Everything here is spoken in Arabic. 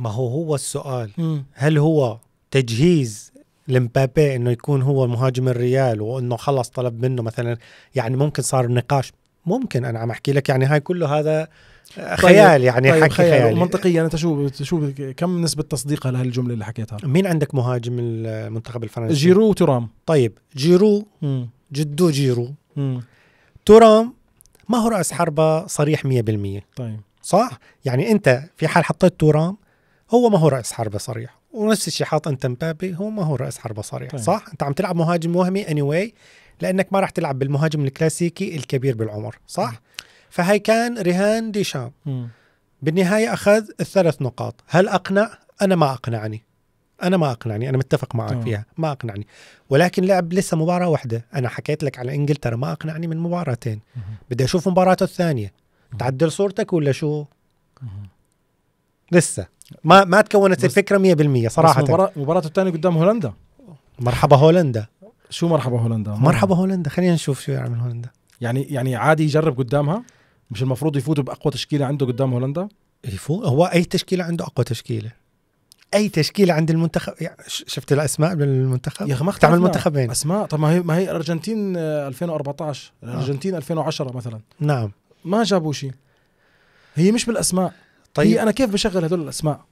ما هو هو السؤال مم. هل هو تجهيز لمبابي انه يكون هو مهاجم الريال وانه خلص طلب منه مثلا يعني ممكن صار نقاش ممكن انا عم احكي لك يعني هاي كله هذا خيال طيب يعني طيب حكي خيال خيالي منطقيا انت شو شو كم نسبه تصديقها لهالجمله اللي حكيتها مين عندك مهاجم المنتخب الفرنسي جيرو وترام طيب جيرو مم. جدو جيرو مم. ترام ما هو راس حربه صريح 100% طيب صح يعني انت في حال حطيت ترام هو ما هو رأس حربة صريح ونفس الشيء حاط انت مبابي هو ما هو رأس حربة صريح طيب. صح انت عم تلعب مهاجم وهمي anyway لانك ما راح تلعب بالمهاجم الكلاسيكي الكبير بالعمر صح م. فهي كان رهان ديشام بالنهاية أخذ الثلاث نقاط هل أقنع؟ أنا ما أقنعني أنا ما أقنعني أنا متفق معك أوه. فيها ما أقنعني ولكن لعب لسه مباراة واحدة أنا حكيت لك على إنجلترا ما أقنعني من مباراتين بدي أشوف مباراته الثانية تعدل صورتك ولا شو؟ لسه ما ما تكونت الفكره 100% صراحه مباراه مباراه الثانيه قدام هولندا مرحبا هولندا شو مرحبا هولندا مرحبا هولندا خلينا نشوف شو يعمل هولندا يعني يعني عادي يجرب قدامها مش المفروض يفوتوا باقوى تشكيله عنده قدام هولندا يفوت هو اي تشكيله عنده اقوى تشكيله اي تشكيله عند المنتخب يعني شفت الاسماء بالمنتخب يا اخي ما تعمل منتخبين اسماء طب ما هي ما هي الارجنتين 2014 الارجنتين آه. 2010 آه. مثلا نعم ما جابوا شيء هي مش بالاسماء طيب هي انا كيف بشغل هدول الاسماء